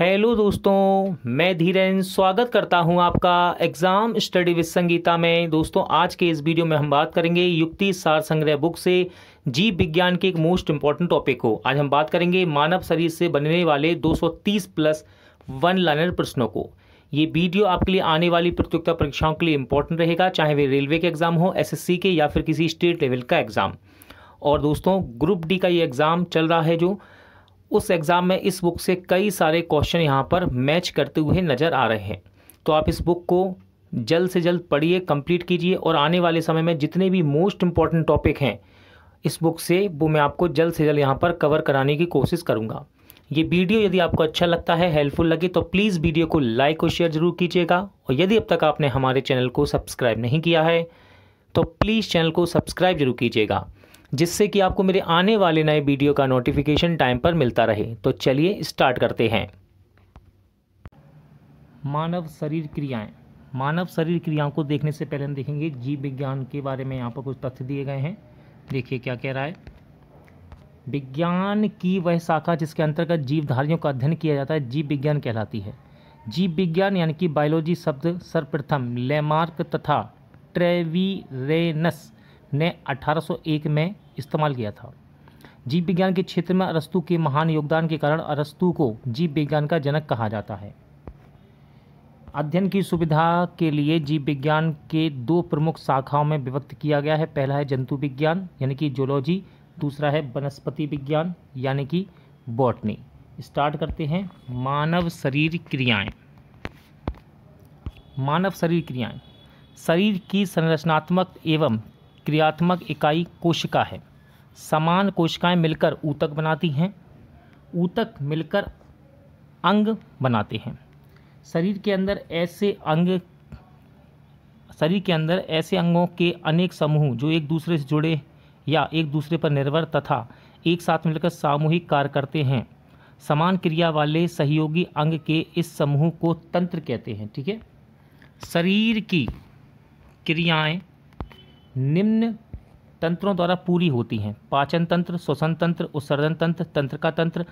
hello दोस्तों मैं धीरेन स्वागत करता हूं आपका एग्ज़ाम स्टडी विद संगीता में दोस्तों आज के इस वीडियो में हम बात करेंगे युक्ति सार संग्रह बुक से जीव विज्ञान के एक मोस्ट इम्पॉर्टेंट टॉपिक को आज हम बात करेंगे मानव शरीर से बनने वाले 230 प्लस वन लाइनर प्रश्नों को ये वीडियो आपके लिए आने वाली प्रतियोगिता परीक्षाओं के लिए इम्पोर्टेंट रहेगा चाहे वे रेलवे के एग्ज़ाम हो एस के या फिर किसी स्टेट लेवल का एग्ज़ाम और दोस्तों ग्रुप डी का ये एग्ज़ाम चल रहा है जो उस एग्ज़ाम में इस बुक से कई सारे क्वेश्चन यहाँ पर मैच करते हुए नज़र आ रहे हैं तो आप इस बुक को जल्द से जल्द पढ़िए कंप्लीट कीजिए और आने वाले समय में जितने भी मोस्ट इम्पॉर्टेंट टॉपिक हैं इस बुक से वो मैं आपको जल्द से जल्द यहाँ पर कवर कराने की कोशिश करूँगा ये वीडियो यदि आपको अच्छा लगता है हेल्पफुल लगे तो प्लीज़ वीडियो को लाइक और शेयर ज़रूर कीजिएगा और यदि अब तक आपने हमारे चैनल को सब्सक्राइब नहीं किया है तो प्लीज़ चैनल को सब्सक्राइब जरूर कीजिएगा जिससे कि आपको मेरे आने वाले नए वीडियो का नोटिफिकेशन टाइम पर मिलता रहे तो चलिए स्टार्ट करते हैं मानव शरीर क्रियाएं मानव शरीर क्रियाओं को देखने से पहले हम देखेंगे जीव विज्ञान के बारे में यहाँ पर कुछ तथ्य दिए गए हैं देखिए क्या कह रहा है विज्ञान की वह शाखा जिसके अंतर्गत जीवधारियों का अध्ययन किया जाता है जीव विज्ञान कहलाती है जीव विज्ञान यानी कि बायोलॉजी शब्द सर्वप्रथम लेमार्क तथा ट्रेवीरेनस ने 1801 में इस्तेमाल किया था जीव विज्ञान के क्षेत्र में अरस्तु के महान योगदान के कारण अरस्तु को जीव विज्ञान का जनक कहा जाता है अध्ययन की सुविधा के लिए जीव विज्ञान के दो प्रमुख शाखाओं में विभक्त किया गया है पहला है जंतु विज्ञान यानी कि जोलॉजी दूसरा है वनस्पति विज्ञान यानी कि बॉटनी स्टार्ट करते हैं मानव शरीर क्रियाएं मानव शरीर क्रियाएं शरीर की संरचनात्मक एवं क्रियात्मक इकाई कोशिका है समान कोशिकाएं मिलकर ऊतक बनाती हैं ऊतक मिलकर अंग बनाते हैं शरीर के अंदर ऐसे अंग शरीर के अंदर ऐसे अंगों के अनेक समूह जो एक दूसरे से जुड़े या एक दूसरे पर निर्भर तथा एक साथ मिलकर सामूहिक कार्य करते हैं समान क्रिया वाले सहयोगी अंग के इस समूह को तंत्र कहते हैं ठीक है शरीर की क्रियाएं निम्न तंत्रों द्वारा पूरी होती हैं पाचन तंत्र श्वसन तंत्र उत्सर्जन तंत्र तंत्रिका तंत्र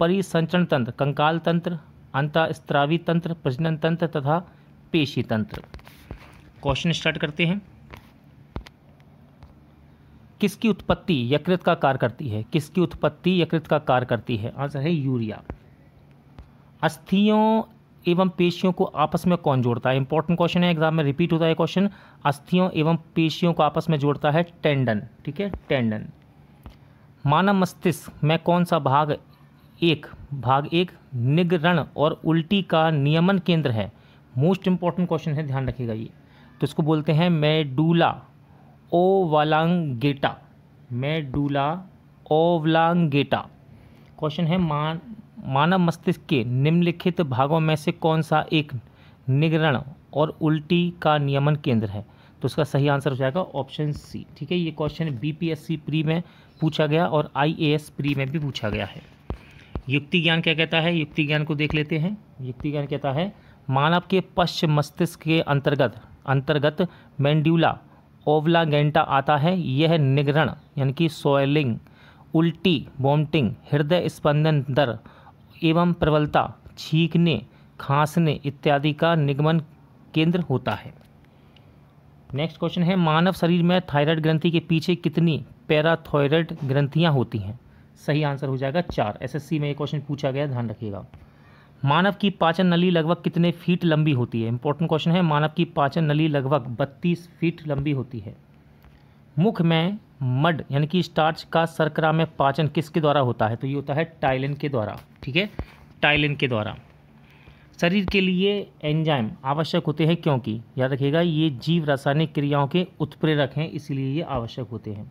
परिसंचरण तंत्र कंकाल तंत्र अंतस्त्रावी तंत्र प्रजनन तंत्र तथा पेशी तंत्र क्वेश्चन स्टार्ट करते हैं किसकी उत्पत्ति यकृत का कार्य करती है किसकी उत्पत्ति यकृत का कार्य करती है आंसर है यूरिया अस्थियों एवं पेशियों को आपस में कौन जोड़ता है इंपॉर्टेंट क्वेश्चन है एग्जाम में रिपीट होता है क्वेश्चन अस्थियों एवं पेशियों को आपस में जोड़ता है टेंडन ठीक है टेंडन मानव मस्तिष्क में कौन सा भाग एक भाग एक निगरण और उल्टी का नियमन केंद्र है मोस्ट इंपॉर्टेंट क्वेश्चन है ध्यान रखिएगा ये तो इसको बोलते हैं मेडूला ओवलांगेटा मेडूला ओवलांगेटा क्वेश्चन है मान मानव मस्तिष्क के निम्नलिखित भागों में से कौन सा एक निगरण और उल्टी का नियमन केंद्र है तो इसका सही आंसर हो जाएगा ऑप्शन सी ठीक है ये क्वेश्चन बीपीएससी प्री में पूछा गया और आईएएस प्री में भी पूछा गया है युक्ति ज्ञान क्या कहता है युक्ति ज्ञान को देख लेते हैं युक्ति ज्ञान कहता है मानव के पश्च मस्तिष्क के अंतर्गत अंतर्गत मैंड्यूला ओवला गेंटा आता है यह निगरण यानी कि सोयलिंग उल्टी वॉमटिंग हृदय स्पंदन दर एवं प्रबलता छींकने खांसने इत्यादि का निगमन केंद्र होता है नेक्स्ट क्वेश्चन है मानव शरीर में थायराइड ग्रंथि के पीछे कितनी पैराथायराइड ग्रंथियाँ होती हैं सही आंसर हो जाएगा चार एसएससी में ये क्वेश्चन पूछा गया ध्यान रखिएगा मानव की पाचन नली लगभग कितने फीट लंबी होती है इंपॉर्टेंट क्वेश्चन है मानव की पाचन नली लगभग बत्तीस फीट लंबी होती है मुख में मड यानी कि स्टार्च का सरकरा में पाचन किसके द्वारा होता है तो ये होता है टाइलिन के द्वारा ठीक है टाइलिन के द्वारा शरीर के लिए एंजाइम आवश्यक होते हैं क्योंकि याद रखिएगा ये जीव रासायनिक क्रियाओं के उत्प्रेरक हैं इसलिए ये आवश्यक होते हैं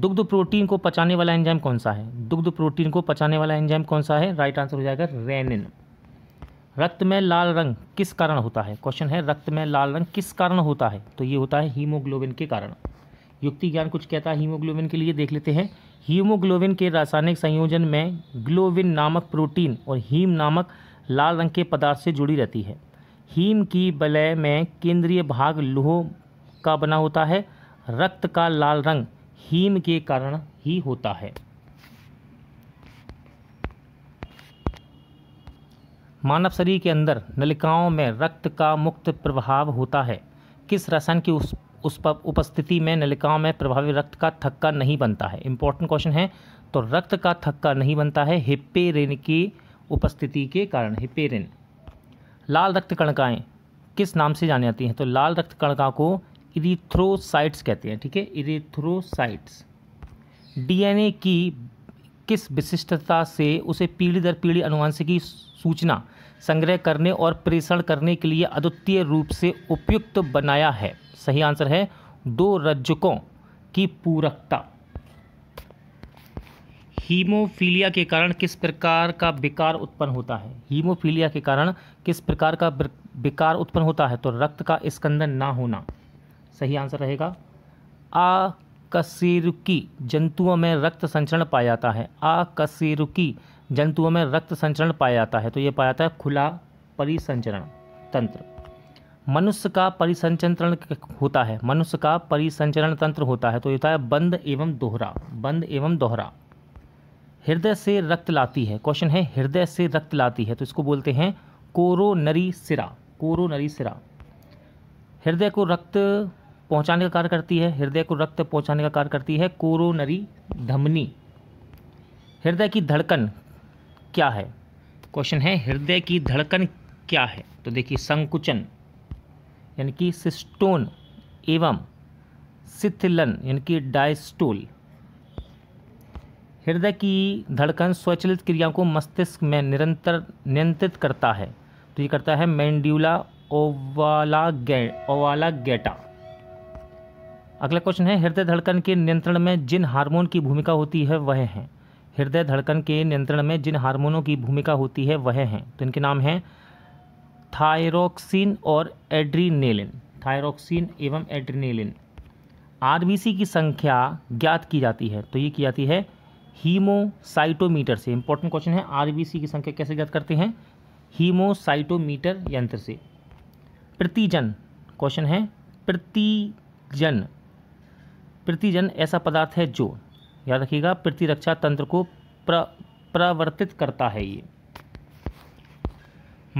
दुग्ध प्रोटीन को पचाने वाला एंजाइम कौन सा है दुग्ध प्रोटीन को पचाने वाला एंजाइम कौन सा है राइट आंसर हो जाएगा रेनिन रक्त में लाल रंग किस कारण होता है क्वेश्चन है रक्त में लाल रंग किस कारण होता है तो ये होता है हीमोग्लोबिन के कारण युक्ति ज्ञान कुछ कहता है हीमोग्लोबिन के लिए देख लेते हैं हीमोग्लोबिन के रासायनिक संयोजन में ग्लोबिन नामक प्रोटीन और हीम नामक लाल रंग के पदार्थ से जुड़ी रहती है हीम की बलय में केंद्रीय भाग लोह का बना होता है रक्त का लाल रंग हीम के कारण ही होता है मानव शरीर के अंदर नलिकाओं में रक्त का मुक्त प्रभाव होता है किस रसायन की उस उपस्थिति में नलिकाओं में प्रभावी रक्त का थक्का नहीं बनता है इंपॉर्टेंट क्वेश्चन है तो रक्त का थक्का नहीं बनता है हिप्पेरिन की उपस्थिति के कारण हिपेरिन लाल रक्त कणकाएँ किस नाम से जानी जाती हैं तो लाल रक्त कणका को इरीथ्रोसाइट्स कहते हैं ठीक है इरीथ्रोसाइट्स डीएनए की किस विशिष्टता से उसे पीढ़ी दर पीढ़ी अनुवांशिकी सूचना संग्रह करने और प्रेषण करने के लिए अद्वितीय रूप से उपयुक्त बनाया है सही आंसर है दो रज्जुकों की पूरकता हीमोफीलिया के कारण किस प्रकार का विकार उत्पन्न होता है हीमोफीलिया के कारण किस प्रकार का विकार उत्पन्न होता है तो रक्त का स्कंदन ना होना सही आंसर रहेगा आ कसेरुकी जंतुओं में रक्त संचरण पाया जाता है आ कसेरुकी जंतुओं में रक्त संचरण पाया जाता है तो ये पाया जाता है खुला परिसंचरण तंत्र मनुष्य का परिसंचरण होता है मनुष्य का परिसंचरण तंत्र होता है तो ये होता है बंद एवं दोहरा बंद एवं दोहरा हृदय से रक्त लाती है क्वेश्चन है हृदय से रक्त लाती है तो इसको बोलते हैं कोरोनरी सिरा कोरोनरी सिरा हृदय को रक्त पहुंचाने का कार्य करती है हृदय को रक्त पहुंचाने का कार्य करती है कोरोनरी धमनी हृदय की धड़कन क्या है क्वेश्चन है हृदय की धड़कन क्या है तो देखिए संकुचन यानी कि सिस्टोन एवं सिथिलन यानी कि डायस्टोल हृदय की धड़कन स्वचलित क्रियाओं को मस्तिष्क में निरंतर नियंत्रित करता है तो ये करता है मैंड्यूला ओवाला गे ओवाला गेटा अगला क्वेश्चन है हृदय धड़कन के नियंत्रण में जिन हार्मोन की भूमिका होती है वह हैं हृदय धड़कन के नियंत्रण में जिन हार्मोनों की भूमिका होती है वह हैं तो इनके नाम हैं थायरोक्सिन और एड्रीनेलिन थायरोक्सिन एवं एड्रीनेलिन आरबीसी की संख्या ज्ञात की जाती है तो ये की जाती है हीमोसाइटोमीटर से इंपॉर्टेंट क्वेश्चन है आरबीसी की संख्या कैसे ज्ञात करते हैं हीमोसाइटोमीटर यंत्र से प्रतिजन क्वेश्चन है प्रतिजन प्रतिजन ऐसा पदार्थ है जो याद रखिएगा प्रतिरक्षा तंत्र को प्र, प्रवर्तित करता है ये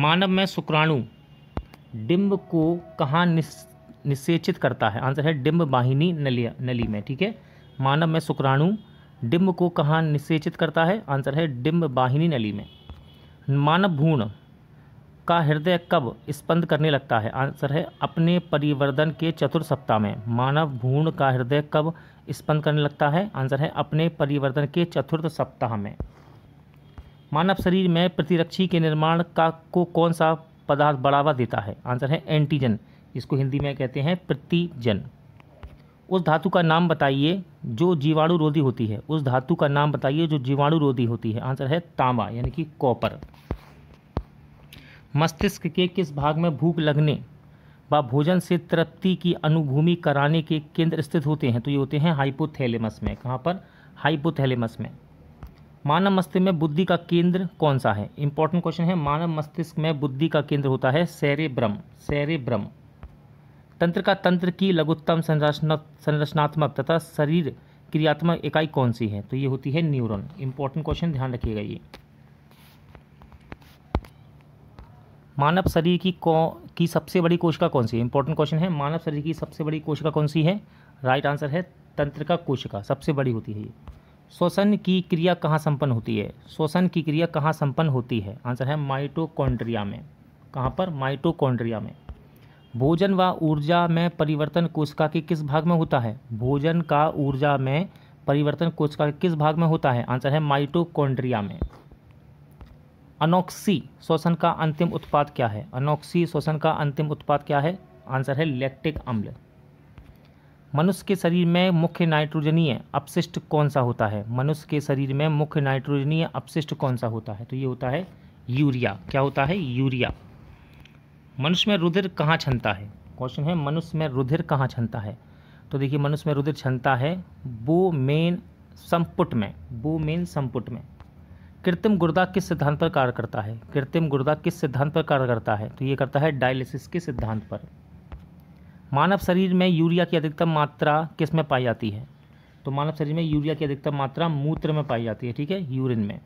मानव में शुक्राणु डिम्ब को कहाँ निस, निषेचित करता है आंसर है डिम्ब बाहिनी नलिया नली में ठीक है मानव में शुक्राणु डिम्ब को कहाँ निषेचित करता है आंसर है डिम्ब बाहिनी नली में मानव भूण का हृदय कब स्पंद करने लगता है आंसर है अपने परिवर्धन के चतुर्थ सप्ताह में मानव भूण का हृदय कब स्पंद करने लगता है आंसर है अपने परिवर्तन के चतुर्थ सप्ताह में मानव शरीर में प्रतिरक्षी के निर्माण का को कौन सा पदार्थ बढ़ावा देता है आंसर है एंटीजन जिसको हिंदी में कहते हैं प्रतिजन उस धातु का नाम बताइए जो जीवाणु रोधी होती है उस धातु का नाम बताइए जो जीवाणु रोधी होती है आंसर है तांबा यानी कि कॉपर मस्तिष्क के किस भाग में भूख लगने व भोजन से तृप्ति की अनुभूमि कराने के केंद्र स्थित होते हैं तो ये होते हैं हाइपोथैलेमस में कहाँ पर हाइपोथैलेमस में मानव मस्तिष्क में बुद्धि का केंद्र कौन सा है इंपॉर्टेंट क्वेश्चन है मानव मस्तिष्क में बुद्धि का केंद्र होता है सैरे सेरेब्रम तंत्र का तंत्र की लघुत्तम संरचना संरचनात्मक तथा शरीर क्रियात्मक इकाई कौन सी है तो ये होती है न्यूरॉन इंपॉर्टेंट क्वेश्चन ध्यान रखिएगा ये मानव शरीर की कौ की सबसे बड़ी कोशिका कौन सी है इंपॉर्टेंट क्वेश्चन है मानव शरीर की सबसे बड़ी कोशिका कौन सी है राइट आंसर है तंत्रिका कोशिका सबसे बड़ी होती है ये श्वसन की क्रिया कहाँ संपन्न होती है श्वसन की क्रिया कहाँ संपन्न होती है आंसर है माइटोकॉन्ड्रिया में कहाँ पर माइटोकॉन्ड्रिया में भोजन व ऊर्जा में परिवर्तन कोशिका के किस भाग में होता है भोजन का ऊर्जा में परिवर्तन कोशिका के किस भाग में होता है आंसर है माइटोकॉन्ड्रिया में अनोक्सी शोषण का अंतिम उत्पाद क्या है अनोक्सी शोषण का अंतिम उत्पाद क्या है आंसर है लैक्टिक अम्ल मनुष्य के शरीर में मुख्य नाइट्रोजनीय अपशिष्ट कौन सा होता है मनुष्य के शरीर में मुख्य नाइट्रोजनीय अपशिष्ट कौन सा होता है तो ये होता है यूरिया क्या होता है यूरिया मनुष्य में रुधिर कहाँ क्षमता है क्वेश्चन है मनुष्य में रुधिर कहाँ क्षमता है तो देखिए मनुष्य में रुधिर क्षमता है बो मेन संपुट में बो मेन संपुट में कृत्रिम गुर्दा किस सिद्धांत पर कार्य करता है कृत्रिम गुर्दा किस सिद्धांत पर कार्य करता है तो ये करता है डायलिसिस के सिद्धांत पर मानव शरीर में यूरिया की अधिकतम मात्रा किस में पाई जाती है तो मानव शरीर में यूरिया की अधिकतम मात्रा मूत्र में पाई जाती है ठीक है यूरिन में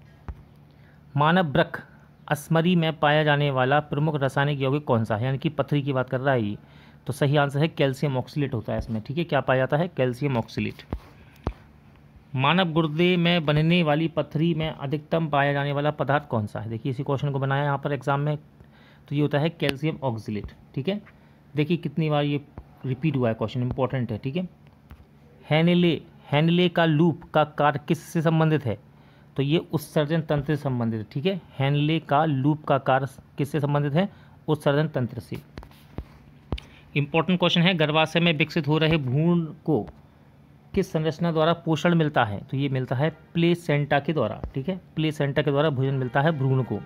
मानव ब्रख अस्मरी में पाया जाने वाला प्रमुख रासायनिक यौगिक कौन सा है यानी कि पथरी की बात कर रहा है ये तो सही आंसर है कैल्शियम ऑक्सीलेट होता है इसमें ठीक है क्या पाया जाता है कैल्शियम ऑक्सीलेट मानव गुर्दे में बनने वाली पथरी में अधिकतम पाया जाने वाला पदार्थ कौन सा है देखिए इसी क्वेश्चन को बनाया यहाँ पर एग्जाम में तो ये होता है कैल्शियम ऑक्जिलेट ठीक है देखिए कितनी बार ये रिपीट हुआ है क्वेश्चन इंपॉर्टेंट है ठीक है हैनले हैनले का लूप का कार्य किससे संबंधित है तो ये उत्सर्जन तंत्र से संबंधित है ठीक है हैनले का लूप का कार्य किससे संबंधित है उत्सर्जन तंत्र से इंपॉर्टेंट क्वेश्चन है गर्भाशय में विकसित हो रहे भूण को किस संरचना द्वारा पोषण मिलता है तो ये मिलता है प्लेसेंटा के द्वारा ठीक है प्लेसेंटा के द्वारा भोजन मिलता है भ्रूण को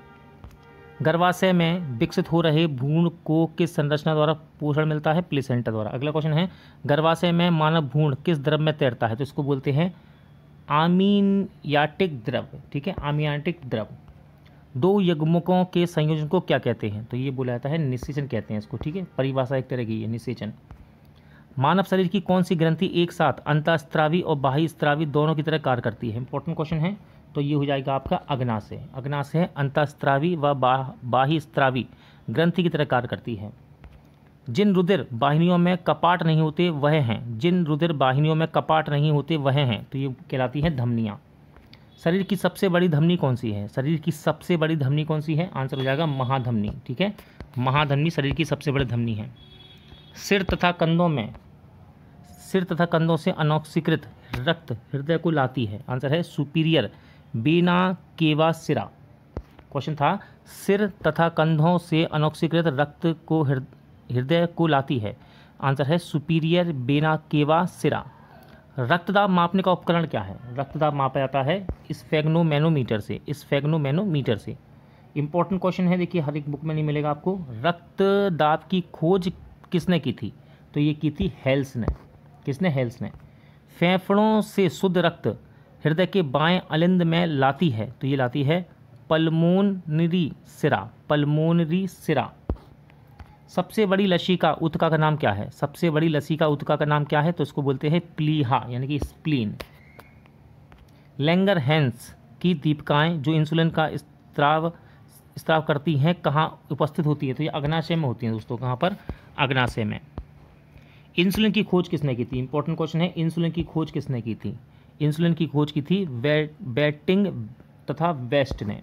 गर्भाशय में विकसित हो रहे भ्रूण को किस संरचना द्वारा पोषण मिलता है प्लेसेंटा द्वारा अगला क्वेश्चन है गर्भाशय में मानव भ्रूण किस द्रव में तैरता है तो इसको बोलते हैं आमीनयाटिक द्रव ठीक है आमियाटिक द्रव दो यज्ञमुखों के संयोजन को क्या कहते हैं तो ये बोला जाता है निषेचन कहते हैं इसको ठीक है परिभाषा एक तरह की है निषेचन मानव शरीर की कौन सी ग्रंथि एक साथ अंतस्त्रावी और बाह्य स्त्रावी दोनों की तरह कार्य करती है इंपॉर्टेंट क्वेश्चन है तो ये हो जाएगा आपका अग्नाशय अग्नाशय अंतस्त्रावी व बाह्य स्त्रावी ग्रंथि की तरह कार्य करती है जिन रुधिर वाहिनियों में कपाट नहीं होते वह हैं जिन रुधिर वाहिनियों में कपाट नहीं होते वह हैं तो ये कहलाती हैं धमनियाँ शरीर की सबसे बड़ी धमनी कौन सी है शरीर की सबसे बड़ी धमनी कौन सी है आंसर हो जाएगा महाधमनी ठीक है महाधमनी शरीर की सबसे बड़ी धमनी है सिर तथा कंधों में सिर तथा कंधों से अनोक्सीकृत रक्त हृदय को लाती है आंसर है सुपीरियर बिना केवा सिरा क्वेश्चन था सिर तथा कंधों से अनोक्सीकृत रक्त को हृदय को लाती है आंसर है सुपीरियर बेना केवा सिरा रक्तदाब मापने का उपकरण क्या है रक्तदाब मापा जाता है इस स्फेग्नोमैनोमीटर से इस स्फेग्नोमैनोमीटर से इंपॉर्टेंट क्वेश्चन है देखिए हर एक बुक में नहीं मिलेगा आपको रक्तदाब की खोज किसने की थी तो ये की थी हेल्स ने किसने हेल्स ने फेफड़ों से शुद्ध रक्त हृदय के बाएं अलिंद में लाती है तो ये लाती है पलमोनरी सिरा पलमोनरी सिरा सबसे बड़ी लसी का उत्का का नाम क्या है सबसे बड़ी लसी का उत्का का नाम क्या है तो इसको बोलते हैं प्लीहा यानी कि स्प्लीन लेंगर हैंस की दीपिकाएँ जो इंसुलिन का स्त्राव स्त्राव करती हैं कहाँ उपस्थित होती है तो ये अग्नाशय में होती हैं दोस्तों कहाँ पर अग्नाशय में इंसुलिन की खोज किसने की थी इंपॉर्टेंट क्वेश्चन है इंसुलिन की खोज किसने की थी इंसुलिन की खोज की थी वे, बैटिंग तथा वेस्ट ने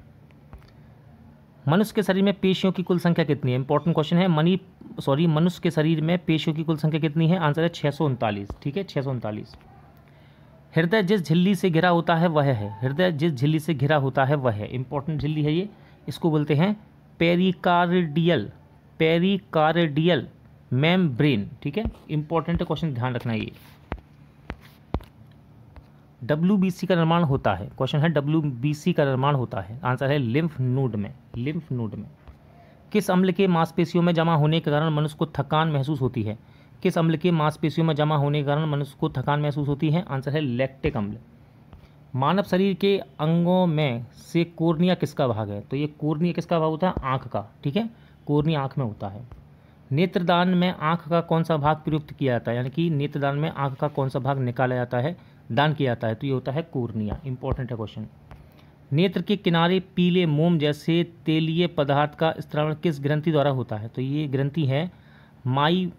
मनुष्य के शरीर में पेशियों की कुल संख्या कितनी है इंपॉर्टेंट क्वेश्चन है मनी सॉरी मनुष्य के शरीर में पेशियों की कुल संख्या कितनी है आंसर है छः ठीक है छः हृदय जिस झिल्ली से घिरा होता है वह है हृदय जिस झिल्ली से घिरा होता है वह है इंपॉर्टेंट झिल्ली है ये इसको बोलते हैं पेरिकार्डियल पेरिकार्डियल मेम्ब्रेन ठीक है इंपॉर्टेंट क्वेश्चन ध्यान रखना ये डब्ल्यू का निर्माण होता है क्वेश्चन है डब्ल्यू का निर्माण होता है आंसर है लिम्फ नोड में लिम्फ नोड में किस अम्ल के मांसपेशियों में जमा होने के कारण मनुष्य को थकान महसूस होती है किस अम्ल के मांसपेशियों में जमा होने के कारण मनुष्य को थकान महसूस होती है आंसर है लैक्टिक अम्ल मानव शरीर के अंगों में से कोर्निया किसका भाग है तो ये कोर्निया किसका भाग होता है आँख का ठीक है कोर्निया आँख में होता है नेत्रदान में आंख का कौन सा भाग प्रयुक्त किया जाता है यानी कि नेत्रदान में आंख का कौन सा भाग निकाला जाता है दान किया जाता है तो ये होता है कूर्निया इंपॉर्टेंट है क्वेश्चन नेत्र के किनारे पीले मोम जैसे तेलीय पदार्थ का स्त्रावण किस ग्रंथि द्वारा होता है तो ये ग्रंथि है माई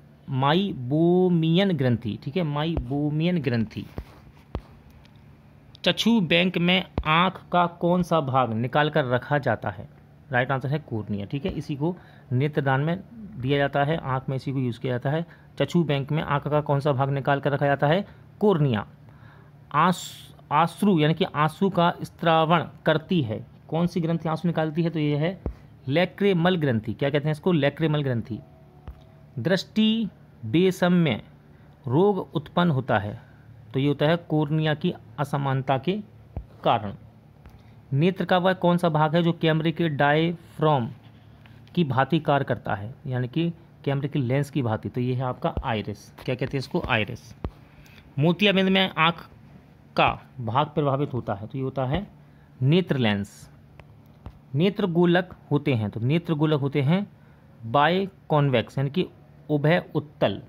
माई बोमियन ग्रंथि ठीक है माई बोमियन ग्रंथि चछु बैंक में आँख का कौन सा भाग निकाल कर रखा जाता है राइट आंसर है कूर्निया ठीक है इसी को नेत्रदान में दिया जाता है आँख में इसी को यूज़ किया जाता है चछू बैंक में आँख का कौन सा भाग निकाल कर रखा जाता है कोर्निया आस आंसू यानी कि आंसू का स्त्रावण करती है कौन सी ग्रंथि आंसू निकालती है तो ये है लेक्रेमल ग्रंथि क्या कहते हैं इसको लेक्रेमल ग्रंथि दृष्टि बेसम्य रोग उत्पन्न होता है तो ये होता है कोर्निया की असमानता के कारण नेत्र का वह कौन सा भाग है जो कैमरे के डाई फ्रॉम की भांति कार्य करता है यानी कि कैमरे की लेंस की भांति तो ये है आपका आयरस क्या कहते हैं इसको आयरस मोतियाबिंद में आँख का भाग प्रभावित होता है तो ये होता है नेत्र लेंस नेत्र गोलक होते हैं तो नेत्र गोलक होते हैं बाय कॉन्वेक्स यानी कि उभय उत्तल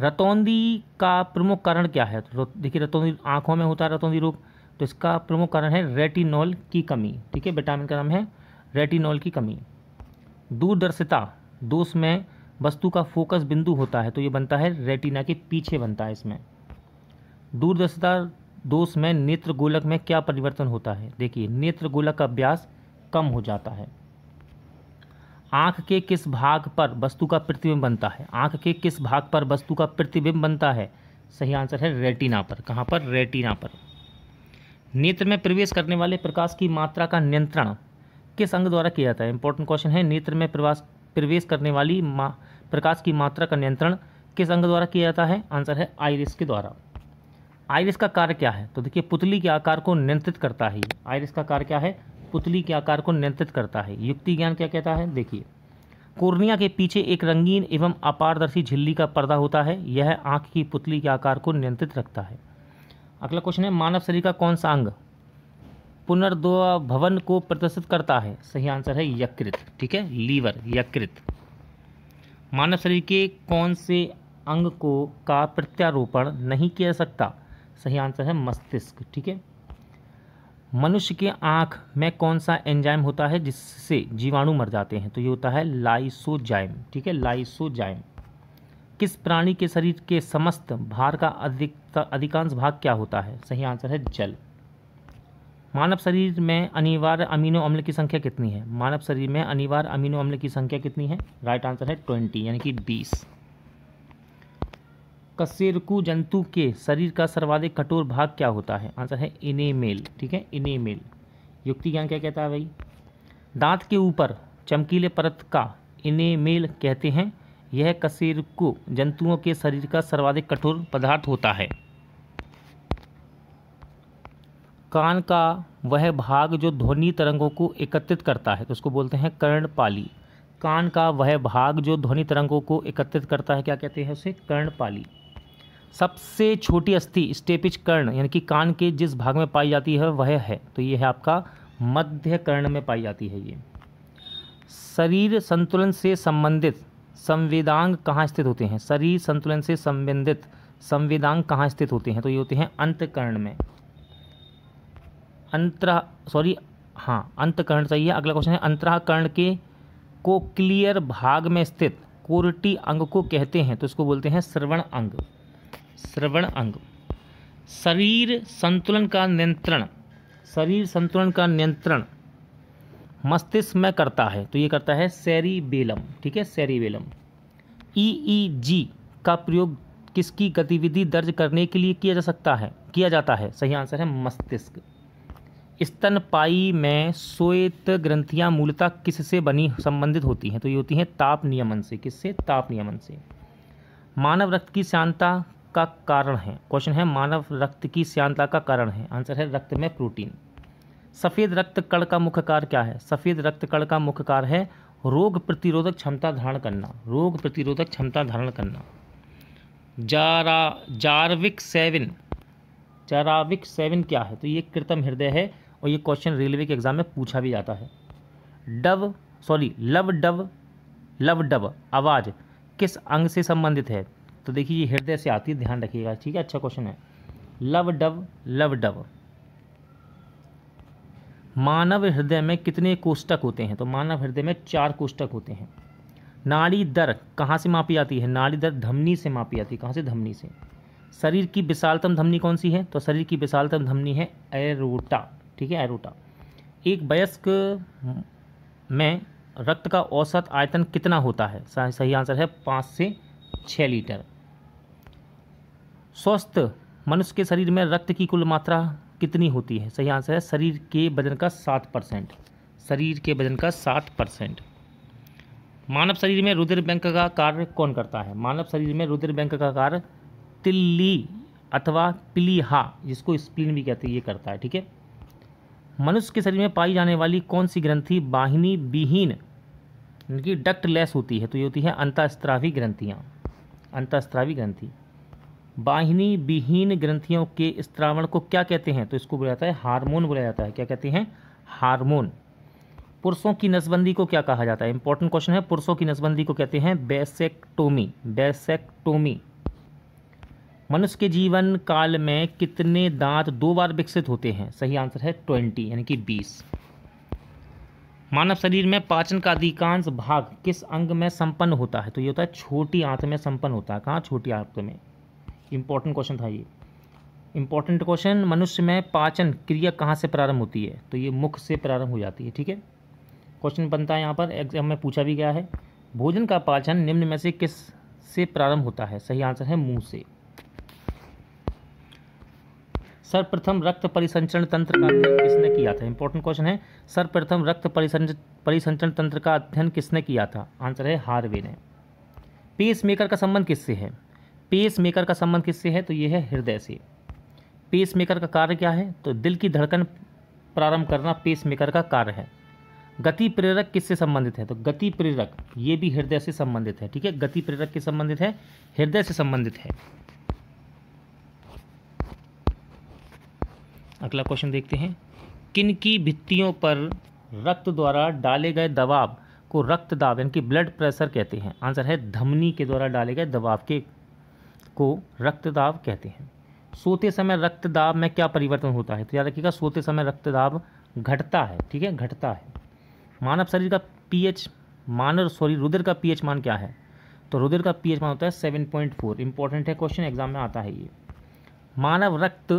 रतौंदी का प्रमुख कारण क्या है तो देखिए रतौंदी आँखों में होता है रतौंदी रोग तो इसका प्रमुख कारण है रेटिनॉल की कमी ठीक है विटामिन का नाम है रेटिनॉल की कमी दूरदर्शिता दोष में वस्तु का फोकस बिंदु होता है तो ये बनता है रेटिना के पीछे बनता है इसमें दूरदर्शिता दोष में नेत्र गोलक में क्या परिवर्तन होता है देखिए नेत्र गोलक का अभ्यास कम हो जाता है आँख के किस भाग पर वस्तु का प्रतिबिंब बनता है आँख के किस भाग पर वस्तु का प्रतिबिंब बनता है सही आंसर है रेटिना पर कहाँ पर रेटिना पर नेत्र में प्रवेश करने वाले प्रकाश की मात्रा का नियंत्रण किस अंग द्वारा किया जाता है इंपॉर्टेंट क्वेश्चन है नेत्र में प्रवास प्रवेश करने वाली मा प्रकाश की मात्रा का नियंत्रण किस अंग द्वारा किया जाता है आंसर है आयरिस के द्वारा आयरिस का कार्य क्या है तो देखिए पुतली के आकार को नियंत्रित करता है आयरिस का कार्य क्या है पुतली के आकार को नियंत्रित करता है युक्ति ज्ञान क्या कहता है देखिए कोर्निया के पीछे एक रंगीन एवं अपारदर्शी झिल्ली का पर्दा होता है यह आंख की पुतली के आकार को नियंत्रित रखता है अगला क्वेश्चन है मानव शरीर का कौन सा अंग भवन को प्रदर्शित करता है सही आंसर है यकृत ठीक है लीवर यकृत मानव शरीर के कौन से अंग को का प्रत्यारोपण नहीं किया सकता सही आंसर है मस्तिष्क ठीक है मनुष्य के आँख में कौन सा एंजाइम होता है जिससे जीवाणु मर जाते हैं तो ये होता है लाइसोजाइम ठीक है लाइसोजाइम किस प्राणी के शरीर के समस्त भार का अधिक अधिकांश भाग क्या होता है सही आंसर है जल मानव शरीर में अनिवार्य अमीनो अम्ल की संख्या कितनी है मानव शरीर में अनिवार्य अमीनो अम्ल की संख्या कितनी है राइट आंसर है ट्वेंटी यानी कि बीस कसेरकू जंतु के शरीर का सर्वाधिक कठोर भाग क्या होता है आंसर है इनेमेल ठीक है इनेमेल युक्ति ज्ञान क्या कहता है भाई दांत के ऊपर चमकीले परत का इनेमेल कहते हैं यह कसेरकू जंतुओं के शरीर का सर्वाधिक कठोर पदार्थ होता है कान का वह भाग जो ध्वनि तरंगों को एकत्रित करता है तो उसको बोलते हैं कर्णपाली कान का वह भाग जो ध्वनि तरंगों को एकत्रित करता है क्या कहते हैं उसे कर्णपाली सबसे छोटी अस्थि स्टेपिज कर्ण यानी कि कान के जिस भाग में पाई जाती है वह है तो ये है आपका मध्य कर्ण में पाई जाती है ये शरीर संतुलन से संबंधित संवेदांग कहाँ स्थित होते हैं शरीर संतुलन से संबंधित संवेदांग कहाँ स्थित होते हैं तो ये होते हैं अंतकर्ण में अंतरा सॉरी हाँ अंतकर्ण सही है अगला क्वेश्चन है अंतराकर्ण के कोक्लियर भाग में स्थित कोरटी अंग को कहते हैं तो इसको बोलते हैं श्रवण अंग श्रवण अंग शरीर संतुलन का नियंत्रण शरीर संतुलन का नियंत्रण मस्तिष्क में करता है तो ये करता है सेरीबेलम ठीक है सेरीबेलम ईईजी e e का प्रयोग किसकी गतिविधि दर्ज करने के लिए किया जा सकता है किया जाता है सही आंसर है मस्तिष्क स्तनपाई में श्वेत ग्रंथियां मूलतः किससे बनी संबंधित होती हैं तो ये होती हैं ताप नियमन से किससे ताप नियमन से मानव रक्त की श्यानता का कारण है क्वेश्चन है मानव रक्त की श्यानता का कारण है आंसर है रक्त में प्रोटीन सफ़ेद रक्त कण का मुख्य कार्य क्या है सफ़ेद रक्त कण का मुख्य कार्य है रोग प्रतिरोधक क्षमता धारण करना रोग प्रतिरोधक क्षमता धारण करना जारा जारविक सेविन जाराविक सेवन क्या है तो ये कृतम हृदय है और ये क्वेश्चन रेलवे के एग्ज़ाम में पूछा भी जाता है dub sorry lub dub lub dub आवाज़ किस अंग से संबंधित है तो देखिए ये हृदय से आती है ध्यान रखिएगा ठीक है अच्छा क्वेश्चन है लव डव लव डव मानव हृदय में कितने कोष्टक होते हैं तो मानव हृदय में चार कोष्टक होते हैं नाड़ी दर कहाँ से मापी जाती है नाड़ी दर धमनी से मापी जाती है कहाँ से धमनी से शरीर की विशालतम धमनी कौन सी है तो शरीर की विशालतम धमनी है एरोटा ठीक है एरोटा एक वयस्क में रक्त का औसत आयतन कितना होता है सही आंसर है पाँच से छः लीटर स्वस्थ मनुष्य के शरीर में रक्त की कुल मात्रा कितनी होती है सही आंसर है शरीर के वजन का सात परसेंट शरीर के वजन का सात परसेंट मानव शरीर में रुद्र बैंक का कार्य कौन करता है मानव शरीर में रुद्र बैंक का कार्य तिल्ली अथवा पिलीहा जिसको स्प्लिन भी कहते हैं ये करता है ठीक है मनुष्य के शरीर में पाई जाने वाली कौन सी ग्रंथि बाहिनी विहीन इनकी डक्ट लेस होती है तो ये होती है अंतस्त्रावी ग्रंथियाँ अंतस्त्रावी ग्रंथि बाहिनी विहीन ग्रंथियों के स्त्रावण को क्या कहते हैं तो इसको बोला जाता है हार्मोन बोला जाता है क्या कहते हैं हार्मोन पुरुषों की नसबंदी को क्या कहा जाता है इंपॉर्टेंट क्वेश्चन है पुरुषों की नसबंदी को कहते हैं बेसेक्टोमी बेसेक्टोमी मनुष्य के जीवन काल में कितने दांत दो बार विकसित होते हैं सही आंसर है ट्वेंटी यानी कि बीस मानव शरीर में पाचन का अधिकांश भाग किस अंग में संपन्न होता है तो ये होता है छोटी आंत में संपन्न होता है कहाँ छोटी आंत में इंपॉर्टेंट क्वेश्चन था ये इंपॉर्टेंट क्वेश्चन मनुष्य में पाचन क्रिया कहाँ से प्रारंभ होती है तो ये मुख से प्रारंभ हो जाती है ठीक है क्वेश्चन बनता है यहाँ पर एग्जाम में पूछा भी गया है भोजन का पाचन निम्न में से किस से प्रारंभ होता है सही आंसर है मुँह से सर्वप्रथम रक्त परिसंचरण तंत्र का अध्ययन किसने किया था इंपॉर्टेंट क्वेश्चन है सर्वप्रथम रक्त परिसंचरण तंत्र का अध्ययन किसने किया था आंसर है हार्वे ने पेस मेकर का संबंध किससे है पेस मेकर का संबंध किससे है तो ये है हृदय से पीस मेकर का कार्य क्या है तो दिल की धड़कन प्रारंभ करना पेस मेकर का कार्य है गति प्रेरक किससे संबंधित है तो गति प्रेरक ये भी हृदय से संबंधित है ठीक है गति प्रेरक किस संबंधित है हृदय से संबंधित है अगला क्वेश्चन देखते हैं किन की भित्तियों पर रक्त द्वारा डाले गए दबाव को रक्त दाब यानी कि ब्लड प्रेशर कहते हैं आंसर है धमनी के द्वारा डाले गए दबाव के को रक्त दाब कहते हैं सोते समय रक्त दाब में क्या परिवर्तन होता है तो याद रखिएगा सोते समय रक्त दाब घटता है ठीक है घटता है मानव शरीर का पीएच मानव सॉरी रुधिर का पीएच मान क्या है तो रुधिर का पीएच मान होता है सेवन पॉइंट फोर इंपॉर्टेंट है क्वेश्चन एग्जाम में आता है ये मानव रक्त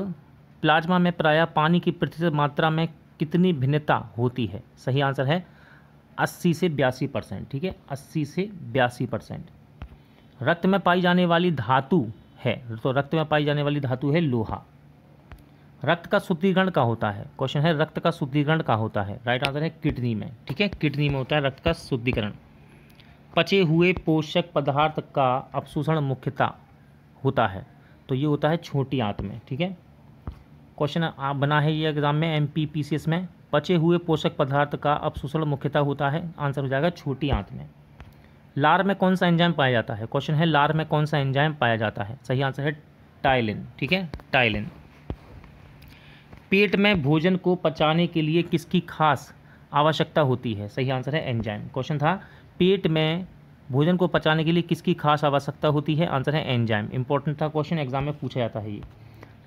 प्लाज्मा में प्रायः पानी की प्रतिशत मात्रा में कितनी भिन्नता होती है सही आंसर है 80 से बयासी परसेंट ठीक है 80 से बयासी परसेंट रक्त में पाई जाने वाली धातु है तो रक्त में पाई जाने वाली धातु है लोहा रक्त का शुद्धिकरण का होता है क्वेश्चन है रक्त का शुद्धिकरण का होता है राइट आंसर है किडनी में ठीक है किडनी में होता है रक्त का शुद्धिकरण पचे हुए पोषक पदार्थ का अपशोषण मुख्यता होता है तो ये होता है छोटी आंत में ठीक है क्वेश्चन बना है ये एग्जाम में M P P C S में बचे हुए पोषक पदार्थ का अपसूषण मुख्यतः होता है आंसर हो जाएगा छोटी आंत में लार में कौन सा एंजाइम पाया जाता है क्वेश्चन है लार में कौन सा एंजाइम पाया जाता है सही आंसर है टाइलिन ठीक है टाइलिन पेट में भोजन को पचाने के लिए किसकी खास आवश्यकता होती है सही आंसर है एंजाइम क्वेश्चन था पेट में भोजन को पचाने के लिए किसकी खास आवश्यकता होती है आंसर है एंजाइम इंपॉर्टेंट था क्वेश्चन एग्जाम में पूछा जाता है ये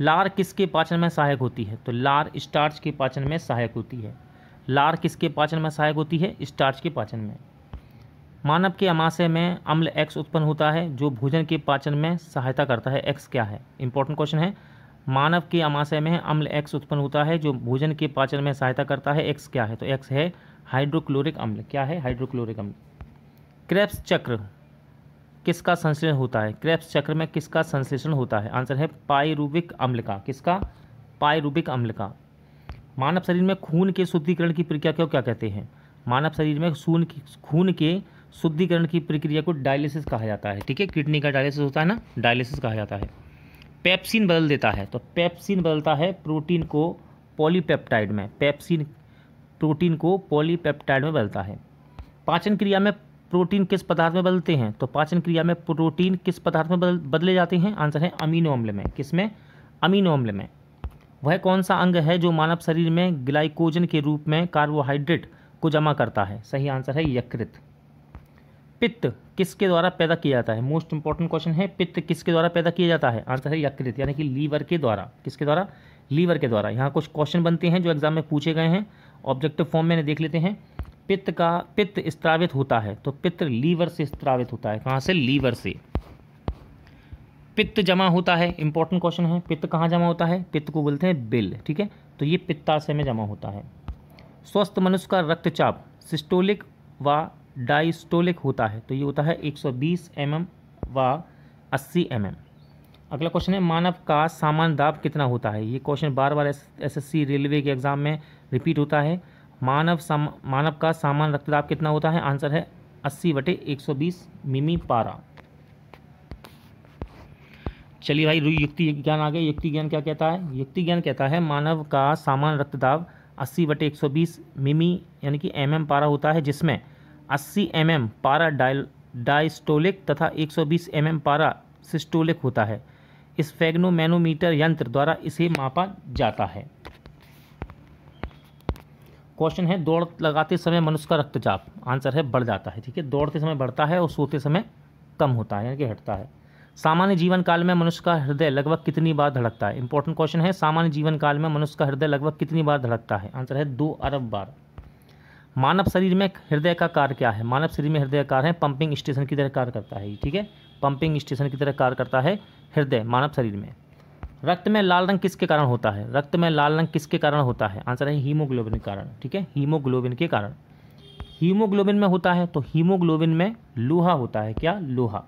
लार किसके पाचन में सहायक होती है तो लार स्टार्च के पाचन में सहायक होती है लार किसके पाचन में सहायक होती है स्टार्च के पाचन में मानव के अमाशय में अम्ल एक्स उत्पन्न होता है जो भोजन के पाचन में सहायता करता है एक्स क्या है इंपॉर्टेंट क्वेश्चन है मानव के अमाशय में अम्ल एक्स उत्पन्न होता है जो भोजन के पाचन में सहायता करता है एक्स क्या है तो एक्स है हाइड्रोक्लोरिक अम्ल क्या है हाइड्रोक्लोरिक अम्ल क्रेप्स चक्र किसका संश्लेषण होता है क्रैप्स चक्र में किसका संश्लेषण होता है आंसर है पायरूबिक अम्ल का किसका पायरूबिक अम्ल का मानव शरीर में खून के शुद्धिकरण की प्रक्रिया को क्या कहते हैं मानव शरीर में खून खून के शुद्धिकरण की प्रक्रिया को डायलिसिस कहा जाता है ठीक है किडनी का डायलिसिस होता है ना डायलिसिस कहा जाता है पेप्सिन बदल देता है तो पेप्सिन बदलता है प्रोटीन को पॉलीपेप्टाइड में पेप्सिन प्रोटीन को पॉलीपेप्टाइड में बदलता है पाचन क्रिया में प्रोटीन किस पदार्थ में बदलते हैं तो पाचन क्रिया में प्रोटीन किस पदार्थ में बदल, बदले जाते हैं आंसर है अमीनो अम्ल में किस में अमीनो अम्ल में वह कौन सा अंग है जो मानव शरीर में ग्लाइकोजन के रूप में कार्बोहाइड्रेट को जमा करता है सही आंसर है यकृत पित्त किसके द्वारा पैदा किया जाता है मोस्ट इंपॉर्टेंट क्वेश्चन है पित्त किसके द्वारा पैदा किया जाता है आंसर है यकृत यानी कि लीवर के द्वारा किसके द्वारा लीवर के द्वारा यहाँ कुछ क्वेश्चन बनते हैं जो एग्जाम में पूछे गए हैं ऑब्जेक्टिव फॉर्म में देख लेते हैं पित्त का पित्त स्त्रावित होता है तो पित्त लीवर से स्त्रावित होता है कहाँ से लीवर से पित्त जमा होता है इंपॉर्टेंट क्वेश्चन है पित्त कहाँ जमा होता है पित्त को बोलते हैं बिल ठीक है तो ये पित्ताशय में जमा होता है स्वस्थ मनुष्य का रक्तचाप सिस्टोलिक व डाइस्टोलिक होता है तो ये होता है 120 सौ mm व 80 mm अगला क्वेश्चन है मानव का सामान्य दाब कितना होता है ये क्वेश्चन बार बार एस रेलवे के एग्ज़ाम में रिपीट होता है मानव सम मानव का सामान्य रक्तदाब कितना होता है आंसर है अस्सी बटे एक सौ बीस मिमी पारा चलिए भाई युक्ति ज्ञान आ गया युक्ति ज्ञान क्या कहता है युक्ति ज्ञान कहता है मानव का सामान्य रक्तदाब अस्सी बटे एक सौ बीस मिमी यानी कि एम एम पारा होता है जिसमें अस्सी एम एम पारा डायल डाइस्टोलिक तथा एक सौ बीस एम एम पारा सिस्टोलिक होता है इस फेग्नोमैनोमीटर यंत्र द्वारा इसे मापा जाता है क्वेश्चन है दौड़ लगाते समय मनुष्य का रक्तचाप आंसर है बढ़ जाता है ठीक है दौड़ते समय बढ़ता है और सोते समय कम होता है यानी कि हटता है सामान्य जीवन काल में मनुष्य का हृदय लगभग कितनी बार धड़कता है इंपॉर्टेंट क्वेश्चन है सामान्य जीवन काल में मनुष्य का हृदय लगभग कितनी बार धड़कता है आंसर है दो अरब बार मानव शरीर में हृदय का कार्य क्या है मानव शरीर में हृदय कार्य है पंपिंग स्टेशन की तरह कार्य करता है ठीक है पंपिंग स्टेशन की तरह कार्य करता है हृदय मानव शरीर में रक्त में लाल रंग किसके कारण होता है रक्त में लाल रंग किसके कारण होता है आंसर है हीमोग्लोबिन के कारण ठीक है हीमोग्लोबिन के कारण हीमोग्लोबिन में होता है तो हीमोग्लोबिन में लोहा होता है क्या लोहा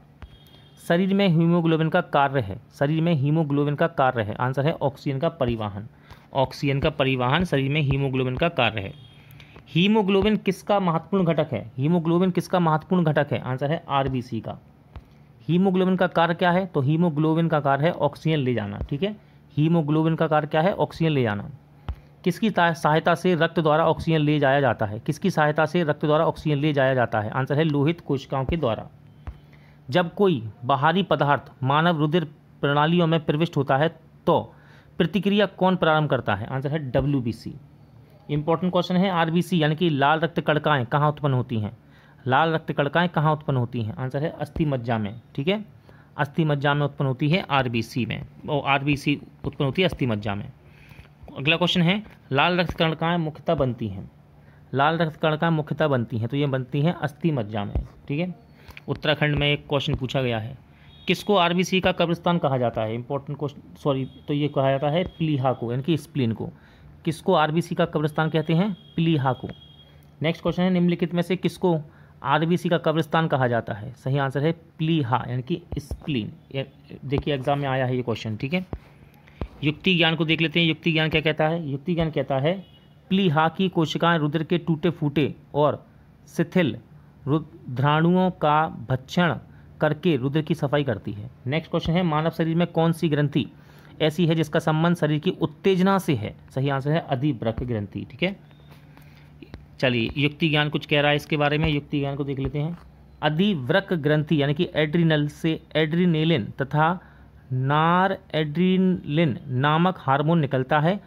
शरीर में हीमोग्लोबिन का कार्य है शरीर में हीमोग्लोबिन का कार्य है आंसर है ऑक्सीजन का परिवहन ऑक्सीजन का परिवहन शरीर में हीमोग्लोबिन का कार्य है हीमोग्लोबिन किसका महत्वपूर्ण घटक है हीमोग्लोबिन किसका महत्वपूर्ण घटक है आंसर है आरबीसी का हीमोग्लोबिन का कार्य क्या है तो हीमोग्लोबिन का कार्य है ऑक्सीजन ले जाना ठीक है हीमोग्लोबिन का कार्य क्या है ऑक्सीजन ले जाना किसकी सहायता से रक्त द्वारा ऑक्सीजन ले जाया जाता है किसकी सहायता से रक्त द्वारा ऑक्सीजन ले जाया जाता है आंसर है लोहित कोशिकाओं के द्वारा जब कोई बाहरी पदार्थ मानव रुधिर प्रणालियों में प्रविष्ट होता है तो प्रतिक्रिया कौन प्रारंभ करता है आंसर है W B C important question है आरबीसी यानी कि लाल रक्त कड़काएँ कहाँ उत्पन्न होती हैं लाल रक्त कड़काएँ कहाँ उत्पन्न होती हैं आंसर है अस्थि मज्जा में ठीक है अस्थि मज्जा में उत्पन्न होती है आरबीसी में और आरबीसी उत्पन्न होती है अस्थि मज्जा में अगला क्वेश्चन है लाल रक्त कणकाएँ मुख्यतः बनती हैं लाल रक्त कणकाएँ मुख्यतः बनती हैं तो ये बनती हैं अस्थि मज्जा में ठीक है उत्तराखंड में एक क्वेश्चन पूछा गया है किसको आर का कब्रिस्तान कहा जाता है इंपॉर्टेंट क्वेश्चन सॉरी तो ये कहा जाता है प्लीहा को यानी कि स्प्लिन को किसको आर का कब्रिस्तान कहते हैं प्लीहा को नेक्स्ट क्वेश्चन है निम्नलिखित में से किसको आरबीसी का कब्रिस्तान कहा जाता है सही आंसर है प्लीहा यानी कि स्प्लीन देखिए एग्जाम में आया है ये क्वेश्चन ठीक है युक्ति ज्ञान को देख लेते हैं युक्ति ज्ञान क्या कहता है युक्ति ज्ञान कहता है प्लीहा की कोशिकाएं रुद्र के टूटे फूटे और शिथिल रुद्राणुओं का भक्षण करके रुद्र की सफाई करती है नेक्स्ट क्वेश्चन है मानव शरीर में कौन सी ग्रंथि ऐसी है जिसका संबंध शरीर की उत्तेजना से है सही आंसर है अधिव्रक ग्रंथि ठीक है चलिए युक्ति ज्ञान कुछ कह रहा है इसके बारे में युक्ति ज्ञान को देख लेते हैं अधिव्रक ग्रंथि यानी कि एड्रीनल से एड्रीनेलिन तथा नार एड्रीनलिन नामक हार्मोन निकलता है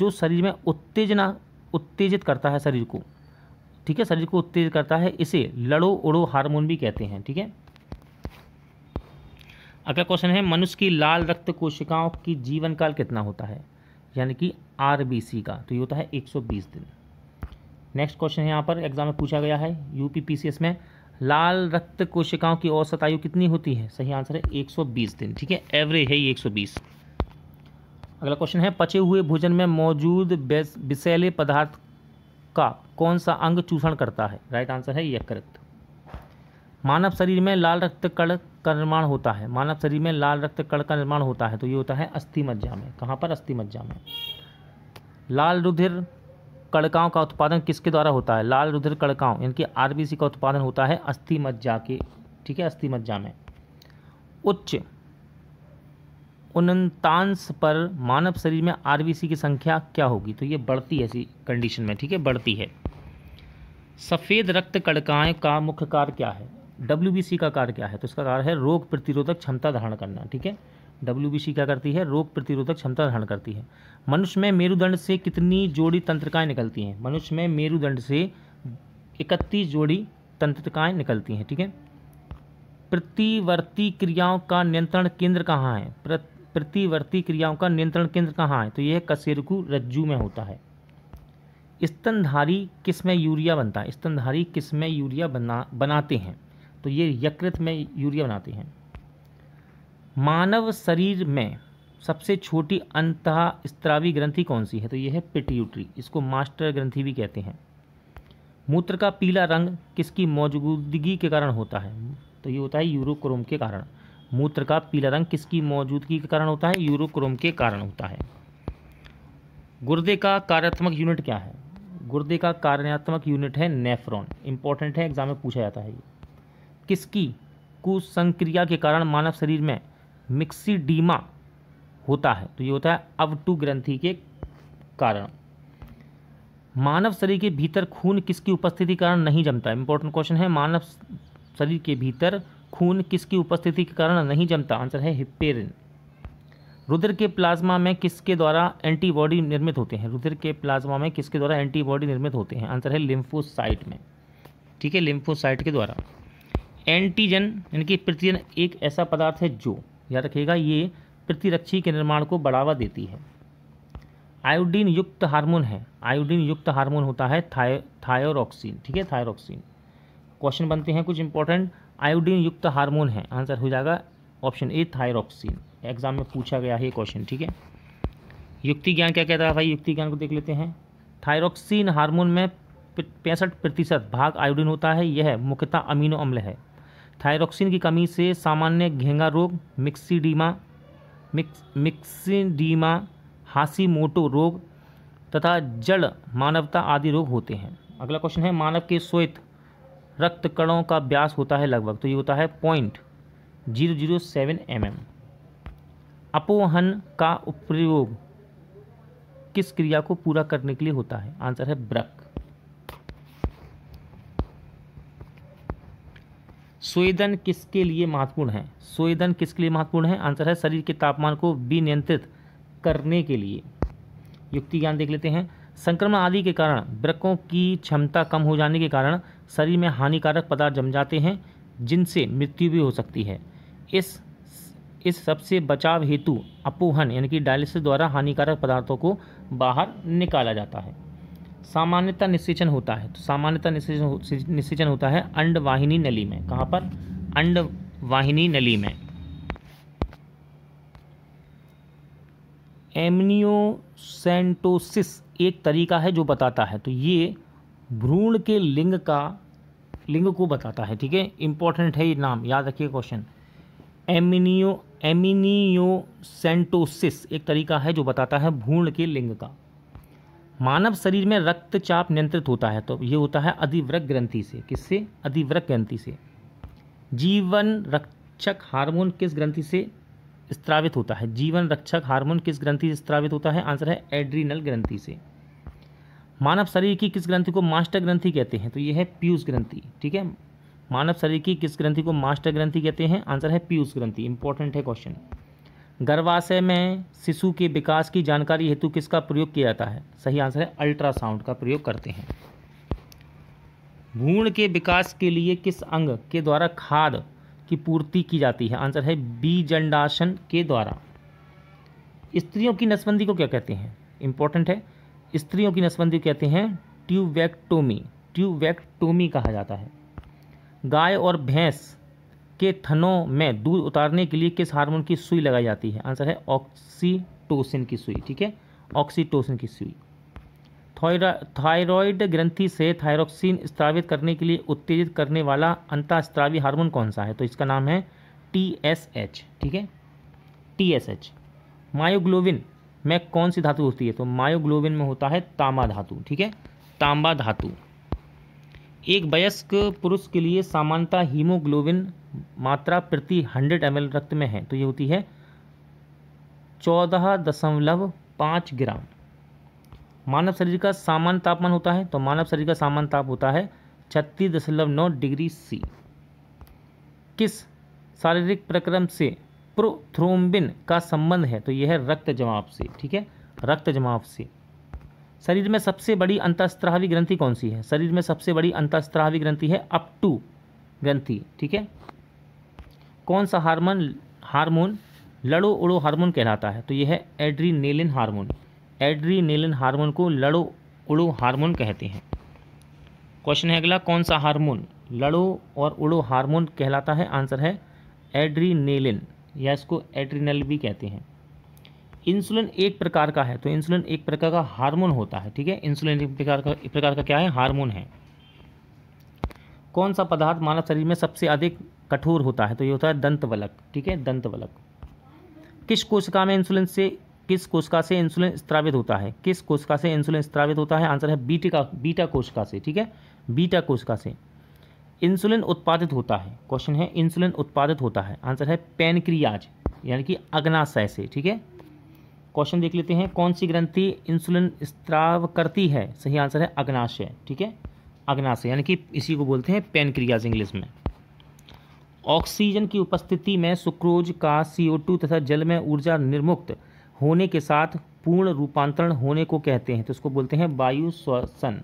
जो शरीर में उत्तेजना उत्तेजित करता है शरीर को ठीक है शरीर को उत्तेजित करता है इसे लड़ो उड़ो हार्मोन भी कहते हैं ठीक है अगला क्वेश्चन है मनुष्य की लाल रक्त कोशिकाओं की जीवन काल कितना होता है यानी कि आर का तो ये होता है एक दिन नेक्स्ट क्वेश्चन यहाँ पर एग्जाम में पूछा गया है यूपीपीसीएस में लाल रक्त कोशिकाओं की औसत आयु कितनी होती है सही आंसर है 120 दिन ठीक है एवरेज है ये 120 अगला क्वेश्चन है पचे हुए भोजन में मौजूद विषैले पदार्थ का कौन सा अंग चूषण करता है राइट आंसर है यकृत मानव शरीर में लाल रक्त कण का निर्माण होता है मानव शरीर में लाल रक्त कण का निर्माण होता है तो ये होता है अस्थि मज्जा में कहाँ पर अस्थि मज्जा में लाल रुधिर कड़काओं का उत्पादन किसके द्वारा होता है लाल रुद्र कड़काओं यानी कि आरबीसी का उत्पादन होता है अस्थि मज्जा के ठीक है अस्थि मज्जा में उच्च उनतांश पर मानव शरीर में आरबीसी की संख्या क्या होगी तो ये बढ़ती है ऐसी कंडीशन में ठीक है बढ़ती है सफ़ेद रक्त कड़काएँ का मुख्य कार्य क्या है डब्ल्यू का कार्य क्या है तो इसका कार्य है रोग प्रतिरोधक क्षमता धारण करना ठीक है डब्ल्यू क्या करती है रोग प्रतिरोधक क्षमता धारण करती है मनुष्य में मेरुदंड से कितनी जोड़ी तंत्रिकाएं निकलती हैं मनुष्य में मेरुदंड से इकतीस जोड़ी तंत्रिकाएँ निकलती हैं ठीक है प्रतिवर्ती क्रियाओं का नियंत्रण केंद्र कहाँ है प्रतिवर्ती क्रियाओं का नियंत्रण केंद्र कहाँ है तो यह कसेरकू रज्जू में होता है स्तनधारी किस में यूरिया बनता है स्तनधारी किस में यूरिया बना बनाते हैं तो ये यकृत में यूरिया बनाते हैं मानव शरीर में सबसे छोटी अंत स्त्रावी ग्रंथि कौन सी है तो यह है पिट्यूटरी इसको मास्टर ग्रंथि भी कहते हैं मूत्र का पीला रंग किसकी मौजूदगी के कारण होता है तो ये होता है यूरोक्रोम के कारण मूत्र का पीला रंग किसकी मौजूदगी के कारण होता है यूरोक्रोम के कारण होता है गुर्दे का कार्यात्मक यूनिट क्या है गुर्दे का कार्यात्मक यूनिट है नेफ्रॉन इंपॉर्टेंट है एग्जाम में पूछा जाता है ये किसकी कुसंक्रिया के कारण मानव शरीर में मिक्सीडीमा होता है तो ये होता है अवटू ग्रंथि के कारण मानव शरीर के भीतर खून किसकी उपस्थिति के कारण नहीं जमता इंपॉर्टेंट क्वेश्चन है मानव शरीर के भीतर खून किसकी उपस्थिति के कारण नहीं जमता आंसर है हिपेरिन रुद्र के प्लाज्मा में किसके द्वारा एंटीबॉडी निर्मित होते हैं रुद्र के प्लाज्मा में किसके द्वारा एंटीबॉडी निर्मित होते हैं आंसर है लिम्फोसाइट में ठीक है लिम्फोसाइट के द्वारा एंटीजन यानी कि प्रतिजन एक ऐसा पदार्थ है जो याद रखिएगा ये प्रतिरक्षी के निर्माण को बढ़ावा देती है आयोडीन युक्त हार्मोन है आयोडीन युक्त हार्मोन होता है थायरोक्सिन ठीक है थायरोक्सिन क्वेश्चन बनते हैं कुछ इंपॉर्टेंट आयोडीन युक्त हार्मोन है आंसर हो जाएगा ऑप्शन ए थायरोक्सिन एग्जाम में पूछा गया है ये क्वेश्चन ठीक है युक्ति ज्ञान क्या कहता है भाई युक्ति ज्ञान को देख लेते हैं थायरोक्सिन हार्मोन में पैंसठ प्रतिशत भाग आयोडीन होता है यह मुख्यतः अमीनो अम्ल है थायरोक्सिन की कमी से सामान्य घेंगा रोग मिक्सीडीमा मिक्स मिक्सीडीमा हासी मोटो रोग तथा जड़ मानवता आदि रोग होते हैं अगला क्वेश्चन है मानव के श्वेत रक्त कणों का व्यास होता है लगभग तो ये होता है point zero zero seven M M अपोहन का उपयोग किस क्रिया को पूरा करने के लिए होता है आंसर है ब्रक स्वेदन किसके लिए महत्वपूर्ण है स्वेदन किसके लिए महत्वपूर्ण है आंसर है शरीर के तापमान को विनियंत्रित करने के लिए युक्ति ज्ञान देख लेते हैं संक्रमण आदि के कारण वृक्कों की क्षमता कम हो जाने के कारण शरीर में हानिकारक पदार्थ जम जाते हैं जिनसे मृत्यु भी हो सकती है इस इस सबसे बचाव हेतु अपोहन यानी कि डायलिसिस द्वारा हानिकारक पदार्थों को बाहर निकाला जाता है सामान्यता निषेचन होता है तो सामान्यता निषेचन निषेचन होता है अंडवाहिनी नली में कहाँ पर अंडवाहिनी नली में एमनियोसेंटोसिस एक तरीका है जो बताता है तो ये भ्रूण के लिंग का लिंग को बताता है ठीक है इंपॉर्टेंट है ये नाम याद रखिए क्वेश्चन एमिनियो एमिनियोसेंटोसिस एक तरीका है जो बताता है भ्रूण के लिंग का मानव शरीर में रक्तचाप नियंत्रित होता है तो ये होता है अधिव्रक ग्रंथि से किससे अधिव्रक ग्रंथि से जीवन रक्षक हार्मोन किस ग्रंथि से स्त्रावित होता है जीवन रक्षक हार्मोन किस ग्रंथि से स्त्रावित होता है आंसर है एड्रीनल ग्रंथि से मानव शरीर की किस ग्रंथि को मास्टर ग्रंथि कहते हैं तो ये है पीयूष ग्रंथि ठीक है मानव शरीर की किस ग्रंथि को मास्टर ग्रंथि कहते हैं आंसर है पीयूष ग्रंथि इंपॉर्टेंट है क्वेश्चन गर्भाशय में शिशु के विकास की जानकारी हेतु किसका प्रयोग किया जाता है सही आंसर है अल्ट्रासाउंड का प्रयोग करते हैं भूण के विकास के लिए किस अंग के द्वारा खाद की पूर्ति की जाती है आंसर है बीजंडासन के द्वारा स्त्रियों की नसबंदी को क्या कहते हैं इंपॉर्टेंट है स्त्रियों की नसबंदी को कहते हैं ट्यूबवैक्टोमी ट्यूबवैक्टोमी कहा जाता है गाय और भैंस के थनों में दूध उतारने के लिए किस हार्मोन की सुई लगाई जाती है आंसर है ऑक्सीटोसिन की सुई ठीक है ऑक्सीटोसिन की सुई थायरॉयड ग्रंथि से थायरोक्सिन स्त्रावित करने के लिए उत्तेजित करने वाला अंतःस्त्रावी हार्मोन कौन सा है तो इसका नाम है टी एस एच ठीक है टी एस एच मायोग्लोबिन में कौन सी धातु होती है तो मायोग्लोबिन में होता है तांबा धातु ठीक है तांबा धातु एक वयस्क पुरुष के लिए सामान्यतः हीमोग्लोबिन मात्रा प्रति हंड्रेड एम रक्त में है तो ये होती है चौदह दशमलव पाँच ग्राम मानव शरीर का सामान्य तापमान होता है तो मानव शरीर का सामान्य ताप होता है छत्तीस दशमलव नौ डिग्री सी किस शारीरिक प्रक्रम से प्रोथ्रोम्बिन का संबंध है तो यह है रक्त जमाव से ठीक है रक्त जमाव से शरीर में सबसे बड़ी अंतस्त्रावी ग्रंथि कौन सी है शरीर में सबसे बड़ी अंतस्त्रावी ग्रंथि है अप टू ग्रंथि ठीक है कौन सा हार्मोन हार्मोन लड़ो उड़ो हार्मोन कहलाता है तो यह है एड्रीनेलिन हार्मोन एड्रीनेलिन हार्मोन को लड़ो उड़ो हार्मोन कहते हैं क्वेश्चन है अगला कौन सा हार्मोन लड़ो और उड़ो हार्मोन कहलाता है आंसर है एड्रीनेलिन या इसको एड्रीनल भी कहते हैं इंसुलिन एक प्रकार का है तो इंसुलिन एक प्रकार का हार्मोन होता है ठीक है इंसुलिन एक प्रकार का एक प्रकार का क्या है हार्मोन है कौन सा पदार्थ मानव शरीर में सबसे अधिक कठोर होता है तो ये होता है दंत वलक ठीक है दंतवलक किस कोशिका में इंसुलिन से किस कोशिका से इंसुलिन स्त्रावित होता है किस कोशिका से इंसुलिन स्त्रावित होता है आंसर है बीटिका बीटा कोशिका से ठीक है बीटा कोशिका से इंसुलिन उत्पादित होता है क्वेश्चन है इंसुलिन उत्पादित होता है आंसर है पेनक्रियाज यानी कि अग्नाशय से ठीक है क्वेश्चन देख लेते हैं कौन सी ग्रंथि इंसुलिन स्त्राव करती है सही आंसर है अग्नाशय ठीक है अग्नाशय यानी कि इसी को बोलते हैं पेनक्रियाज इंग्लिश में ऑक्सीजन की उपस्थिति में सुक्रोज का CO2 तथा जल में ऊर्जा निर्मुक्त होने के साथ पूर्ण रूपांतरण होने को कहते हैं तो इसको बोलते हैं वायु श्वसन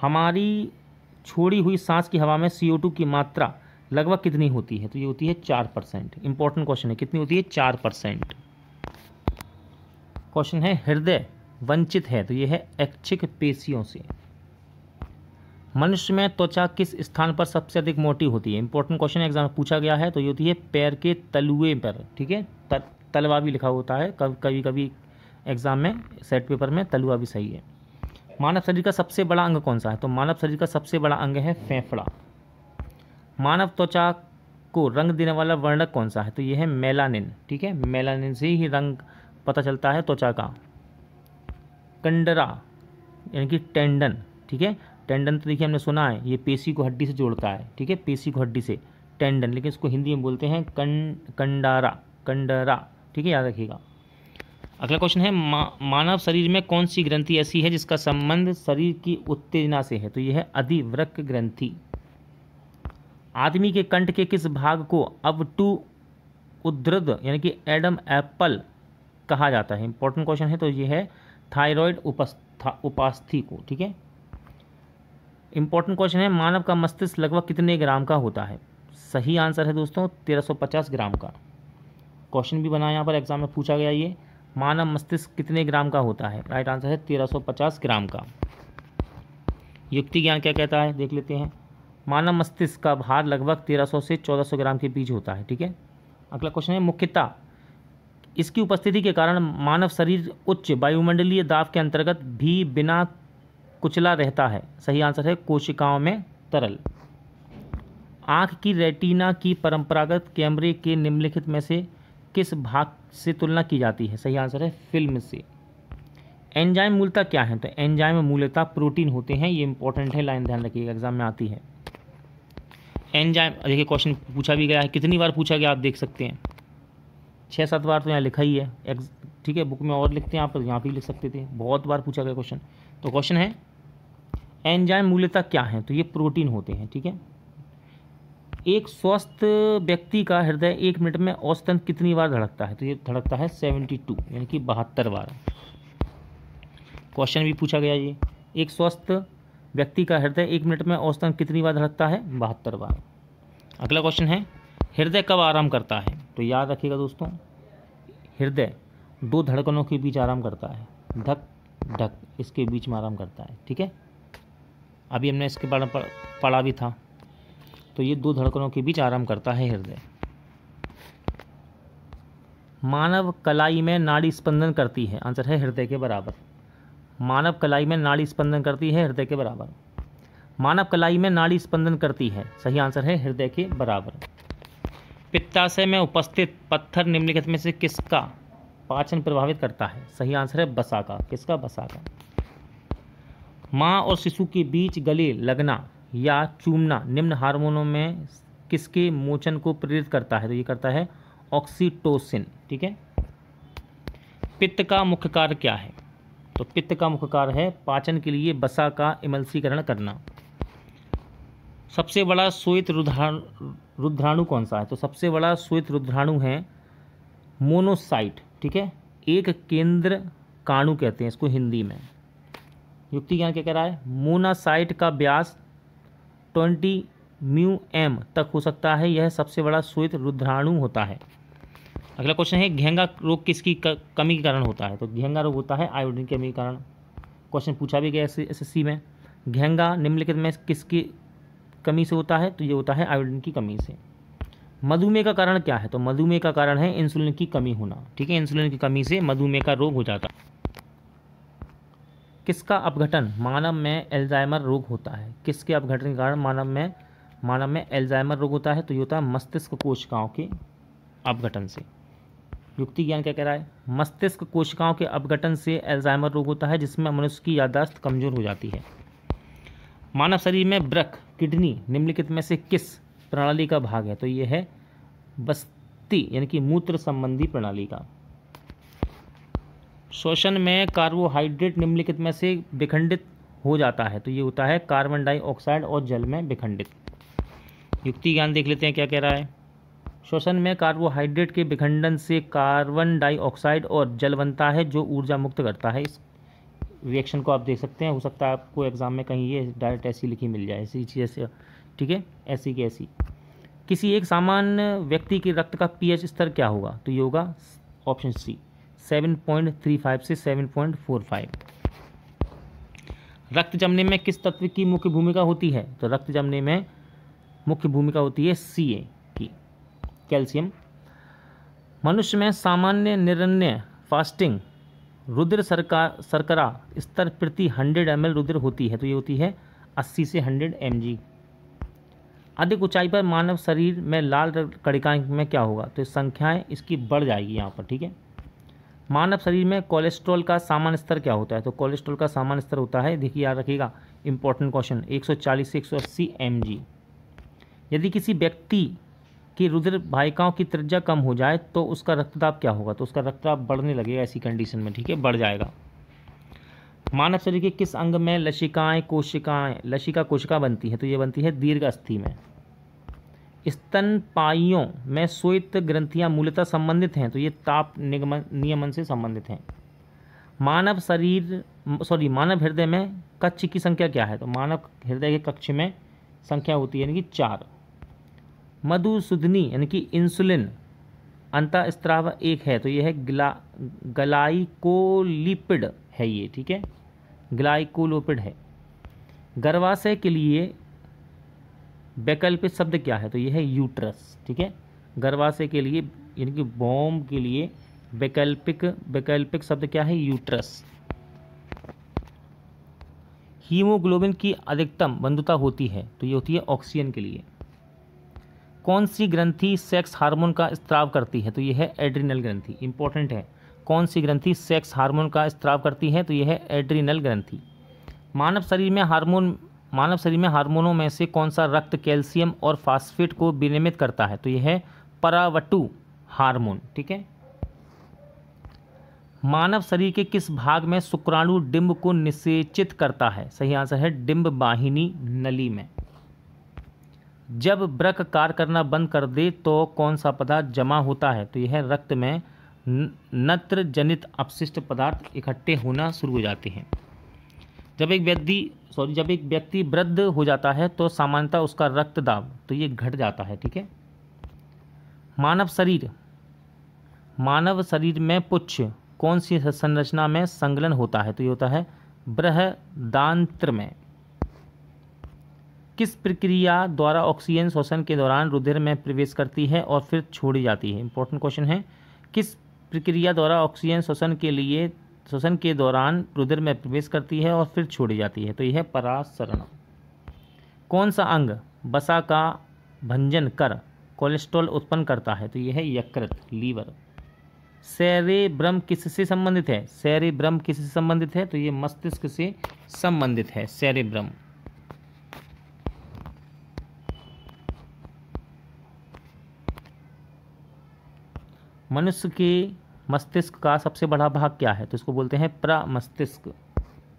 हमारी छोड़ी हुई सांस की हवा में CO2 की मात्रा लगभग कितनी होती है तो ये होती है चार परसेंट इंपॉर्टेंट क्वेश्चन है कितनी होती है चार परसेंट क्वेश्चन है हृदय वंचित है तो ये है ऐच्छिक पेशियों से मनुष्य में त्वचा किस स्थान पर सबसे अधिक मोटी होती है इंपॉर्टेंट क्वेश्चन एग्जाम पूछा गया है तो ये होती है पैर के तलुए पर ठीक है तलवा भी लिखा होता है कभी कभी एग्जाम में सेट पेपर में तलुआ भी सही है मानव शरीर का सबसे बड़ा अंग कौन सा है तो मानव शरीर का सबसे बड़ा अंग है फेफड़ा मानव त्वचा को रंग देने वाला वर्णक कौन सा है तो यह है मेलानिन ठीक है मेलानिन से ही रंग पता चलता है त्वचा का कंडरा यानी कि टेंडन ठीक है टेंडन तो देखिए हमने सुना है ये पेशी को हड्डी से जोड़ता है ठीक है पेशी को हड्डी से टेंडन लेकिन इसको हिंदी में बोलते हैं कं कंडारा कंडरा ठीक है याद रखिएगा अगला क्वेश्चन है मा, मानव शरीर में कौन सी ग्रंथि ऐसी है जिसका संबंध शरीर की उत्तेजना से है तो यह है अधिवृक ग्रंथि आदमी के कंठ के किस भाग को अब टू उद्रद यानी कि एडम एप्पल कहा जाता है इंपॉर्टेंट क्वेश्चन है तो यह है थायराइड उपस्था उपास्थि को ठीक है इंपॉर्टेंट क्वेश्चन है मानव का मस्तिष्क लगभग कितने ग्राम का होता है सही आंसर है दोस्तों 1350 ग्राम का क्वेश्चन भी बना यहाँ पर एग्जाम में पूछा गया ये मानव मस्तिष्क कितने ग्राम का होता है राइट आंसर है 1350 ग्राम का युक्ति ज्ञान क्या कहता है देख लेते हैं मानव मस्तिष्क का भार लगभग 1300 से 1400 ग्राम के बीच होता है ठीक है अगला क्वेश्चन है मुख्यता इसकी उपस्थिति के कारण मानव शरीर उच्च वायुमंडलीय दाब के अंतर्गत भी बिना कुचला रहता है सही आंसर है कोशिकाओं में तरल आंख की रेटिना की परंपरागत कैमरे के निम्नलिखित में से किस भाग से तुलना की जाती है सही आंसर है फिल्म से एंजाइम मूलता क्या है तो एंजाइम मूलता प्रोटीन होते हैं ये इंपॉर्टेंट है लाइन ध्यान रखिएगा एग्जाम में आती है एंजाइम देखिए क्वेश्चन पूछा भी गया है कितनी बार पूछा गया आप देख सकते हैं छः सात बार तो यहाँ लिखा ही है ठीक है बुक में और लिखते हैं आप तो यहाँ भी लिख सकते थे बहुत बार पूछा गया क्वेश्चन तो क्वेश्चन है एंजाइम मूल्यता क्या हैं तो ये प्रोटीन होते हैं ठीक है एक स्वस्थ व्यक्ति का हृदय एक मिनट में औसतन कितनी बार धड़कता है तो ये धड़कता है सेवेंटी टू यानी कि बहत्तर बार क्वेश्चन भी पूछा गया ये एक स्वस्थ व्यक्ति का हृदय एक मिनट में औसतन कितनी बार धड़कता है बहत्तर बार अगला क्वेश्चन है हृदय कब आराम करता है तो याद रखिएगा दोस्तों हृदय दो धड़कनों के बीच आराम करता है धक धक इसके बीच में आराम करता है ठीक है अभी हमने इसके बारे में पढ़ा भी था तो ये दो धड़कनों के बीच आराम करता है हृदय मानव कलाई में नाड़ी स्पंदन करती है आंसर है हृदय के बराबर मानव कलाई में नाड़ी स्पंदन करती है हृदय के बराबर मानव कलाई में नाड़ी स्पंदन करती है सही आंसर है हृदय के बराबर पित्ताशय में उपस्थित पत्थर निम्नलिखित में से किसका पाचन प्रभावित करता है सही आंसर है बसा का किसका बसा का माँ और शिशु के बीच गले लगना या चूमना निम्न हार्मोनों में किसके मोचन को प्रेरित करता है तो ये करता है ऑक्सीटोसिन ठीक है पित्त का मुख्य कार्य क्या है तो पित्त का मुख्य कार्य है पाचन के लिए बसा का इमलसीकरण करना सबसे बड़ा श्वेत रुद्राणु रुद्राणु कौन सा है तो सबसे बड़ा श्वेत रुद्राणु है मोनोसाइट ठीक है एक केंद्र काणु कहते हैं इसको हिंदी में युक्ति ज्ञान क्या कह रहा है मोनासाइट का ब्यास ट्वेंटी म्यू एम तक हो सकता है यह सबसे बड़ा श्वेत रुद्राणु होता है अगला क्वेश्चन है घेंगा रोग किसकी कमी के कारण होता है तो घेंगा रोग होता है आयोडीन की कमी के कारण क्वेश्चन पूछा भी गया एस एस में घेंगा निम्नलिखित में किसकी कमी से होता है तो ये होता है आयोडीन की कमी से मधुमेह का कारण क्या है तो मधुमेह का कारण है इंसुलिन की कमी होना ठीक है इंसुलिन की कमी से मधुमेह का रोग हो जाता है किसका अपघटन मानव में एल्जाइमर रोग होता है किसके अपघटन के कारण मानव में मानव में एल्जाइमर रोग होता है तो ये होता है मस्तिष्क कोशिकाओं के अपघटन से युक्ति ज्ञान क्या कह रहा है मस्तिष्क कोशिकाओं के अपघटन से एल्जाइमर रोग होता है जिसमें मनुष्य की यादाश्त कमजोर हो जाती है मानव शरीर में ब्रक किडनी निम्नलिखित में से किस प्रणाली का भाग है तो ये है बस्ती यानी कि मूत्र संबंधी प्रणाली का श्वसन में कार्बोहाइड्रेट निम्नलिखित में से विखंडित हो जाता है तो ये होता है कार्बन डाइऑक्साइड और जल में विखंडित युक्ति ज्ञान देख लेते हैं क्या कह रहा है श्वसन में कार्बोहाइड्रेट के विखंडन से कार्बन डाइऑक्साइड और जल बनता है जो ऊर्जा मुक्त करता है इस रिएक्शन को आप देख सकते हैं हो सकता है आपको एग्ज़ाम में कहीं ये डायरेक्ट ऐसी लिखी मिल जाए ऐसी चीज़ ऐसे ठीक है ऐसी की ऐसी किसी एक सामान्य व्यक्ति के रक्त का पीएच स्तर क्या होगा तो ये होगा option C seven point three five से सेवन पॉइंट फोर फाइव रक्त जमने में किस तत्व की मुख्य भूमिका होती है तो रक्त जमने में मुख्य भूमिका होती है सी की कैल्शियम मनुष्य में सामान्य निरण्य फास्टिंग रुद्र सरका सरकरा स्तर प्रति हंड्रेड एम रुद्र होती है तो ये होती है अस्सी से हंड्रेड एम अधिक ऊंचाई पर मानव शरीर में लाल कड़िका में क्या होगा तो संख्याएं इसकी बढ़ जाएगी यहाँ पर ठीक है मानव शरीर में कोलेस्ट्रॉल का सामान्य स्तर क्या होता है तो कोलेस्ट्रॉल का सामान्य स्तर होता है देखिए याद रखिएगा इंपॉर्टेंट क्वेश्चन 140 से 180 सौ यदि किसी व्यक्ति की रुद्र भाइकाओं की त्रिज्या कम हो जाए तो उसका रक्तदाब क्या होगा तो उसका रक्तदाब बढ़ने लगेगा ऐसी कंडीशन में ठीक है बढ़ जाएगा मानव शरीर के किस अंग में लशिकाएँ कोशिकाएँ लशिका कोशिका बनती है तो ये बनती है दीर्घ अस्थि में स्तनपाइयों में श्वेत ग्रंथियां मूलतः संबंधित हैं तो ये ताप निगमन नियमन से संबंधित हैं मानव शरीर सॉरी मानव हृदय में कक्ष की संख्या क्या है तो मानव हृदय के कक्ष में संख्या होती है यानी कि चार मधुसूदनी यानी कि इंसुलिन अंतः स्त्राव एक है तो यह है ग्ला गलाइकोलिपिड है ये ठीक है ग्लाइकोलोपिड है गर्भाशय के लिए वैकल्पिक शब्द क्या है तो यह है यूट्रस ठीक है गर्भाशय के लिए यानी कि बॉम के लिए वैकल्पिक वैकल्पिक शब्द क्या है यूट्रस हीमोग्लोबिन की अधिकतम बंधुता होती है तो ये होती है ऑक्सीजन के लिए कौन सी ग्रंथि सेक्स हार्मोन का स्त्राव करती है तो यह है एड्रीनल ग्रंथि इंपॉर्टेंट है कौन सी ग्रंथि सेक्स हार्मोन का स्त्राव करती है तो यह है एड्रिनल ग्रंथि मानव शरीर में हार्मोन मानव शरीर में हार्मोनों में से कौन सा रक्त कैल्शियम और फास्फेट को विनियमित करता है तो यह है परावटु हार्मोन ठीक है मानव शरीर के किस भाग में शुक्राणु डिंब को निषेचित करता है सही आंसर है डिम्ब बाहिनी नली में जब ब्रक कार्य करना बंद कर दे तो कौन सा पदार्थ जमा होता है तो यह रक्त में नत्र जनित अपशिष्ट पदार्थ इकट्ठे होना शुरू हो जाते हैं जब एक व्यक्ति सॉरी जब एक व्यक्ति वृद्ध हो जाता है तो सामान्यतः उसका रक्त दाब तो ये घट जाता है ठीक है मानव शरीर मानव शरीर में पुच्छ कौन सी संरचना में संगलन होता है तो ये होता है बृहदांत्र में किस प्रक्रिया द्वारा ऑक्सीजन शोषण के दौरान रुधिर में प्रवेश करती है और फिर छोड़ी जाती है इंपॉर्टेंट क्वेश्चन है किस प्रक्रिया द्वारा ऑक्सीजन शोषण के लिए श्वसन के दौरान रुधिर में प्रवेश करती है और फिर छोड़ जाती है तो यह परासरण कौन सा अंग बसा का भंजन कर कोलेस्ट्रॉल उत्पन्न करता है तो यह यकृत लीवर सैरे ब्रह्म किससे संबंधित है सैरे ब्रह्म किससे संबंधित है तो ये मस्तिष्क से संबंधित है सैरे ब्रह्म मनुष्य के मस्तिष्क का सबसे बड़ा भाग क्या है तो इसको बोलते हैं प्रामस्तिष्क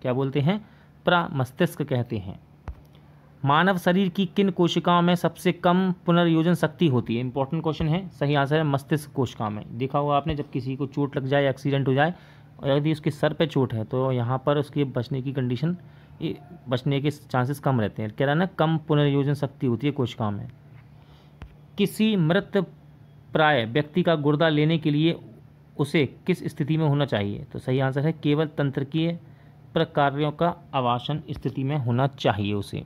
क्या बोलते हैं प्रामस्तिष्क कहते हैं मानव शरीर की किन कोशिकाओं में सबसे कम पुनर्योजन शक्ति होती है इंपॉर्टेंट क्वेश्चन है सही आंसर है मस्तिष्क कोशिका में देखा होगा आपने जब किसी को चोट लग जाए एक्सीडेंट हो जाए यदि उसके सर पे चोट है तो यहाँ पर उसके बचने की कंडीशन बचने के चांसेस कम रहते हैं कह रहा ना कम पुनर्योजन शक्ति होती है कोशिकाओं में किसी मृत प्राय व्यक्ति का गुर्दा लेने के लिए उसे किस स्थिति में होना चाहिए तो सही आंसर है केवल तंत्रकीय प्रकार्यों का आवासन स्थिति में होना चाहिए उसे